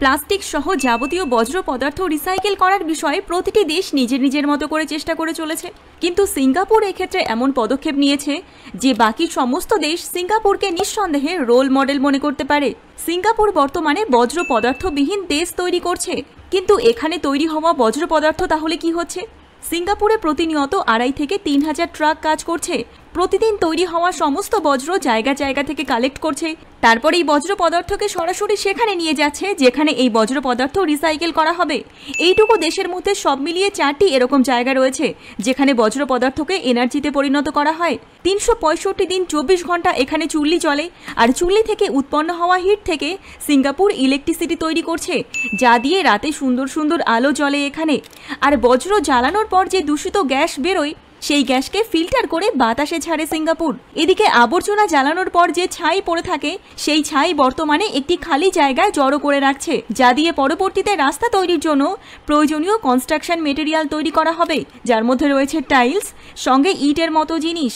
plastic সহ যাবতীয় বজ্র পদার্থ রিসাইকেল করার বিষয়ে প্রতিটি দেশ নিজের নিজের মতো করে চেষ্টা করে চলেছে কিন্তু সিঙ্গাপুর এক্ষেত্রে এমন পদক্ষেপ নিয়েছে যে বাকি সমস্ত দেশ সিঙ্গাপুরকে নিঃসন্দেহে রোল মডেল মনে করতে পারে সিঙ্গাপুর বর্তমানে বজ্র পদার্থবিহীন দেশ তৈরি করছে কিন্তু এখানে তৈরি হওয়া বজ্র পদার্থ তাহলে কি হচ্ছে সিঙ্গাপুরে প্রতিনিয়ত আড়াই থেকে তিন হাজার ট্রাক কাজ করছে প্রতিদিন তৈরি হওয়া সমস্ত বজ্র জায়গা জায়গা থেকে কালেক্ট করছে তারপর এই বজ্র পদার্থকে সরাসরি সেখানে নিয়ে যাচ্ছে যেখানে এই বজ্র পদার্থ রিসাইকেল করা হবে এইটুকু দেশের মধ্যে সব মিলিয়ে চারটি এরকম জায়গা রয়েছে যেখানে বজ্র পদার্থকে এনার্জিতে পরিণত করা হয় তিনশো দিন চব্বিশ ঘন্টা এখানে চুল্লি চলে আর চুল্লি থেকে উৎপন্ন হওয়া হিট থেকে সিঙ্গাপুর ইলেকট্রিসিটি তৈরি করছে যা দিয়ে রাতে সুন্দর সুন্দর আলো জ্বলে এখানে আর বজ্র জ্বালানোর পর যে দূষিত গ্যাস বেরোয় সেই গ্যাসকে ফিল্টার করে বাতাসে ছাড়ে সিঙ্গাপুর এদিকে আবর্জনা জ্বালানোর পর যে ছাই পড়ে থাকে সেই ছাই বর্তমানে একটি খালি জায়গায় জড়ো করে রাখছে যা দিয়ে পরবর্তীতে রাস্তা তৈরির জন্য প্রয়োজনীয় কনস্ট্রাকশন মেটেরিয়াল তৈরি করা হবে যার মধ্যে রয়েছে টাইলস সঙ্গে ইটের মতো জিনিস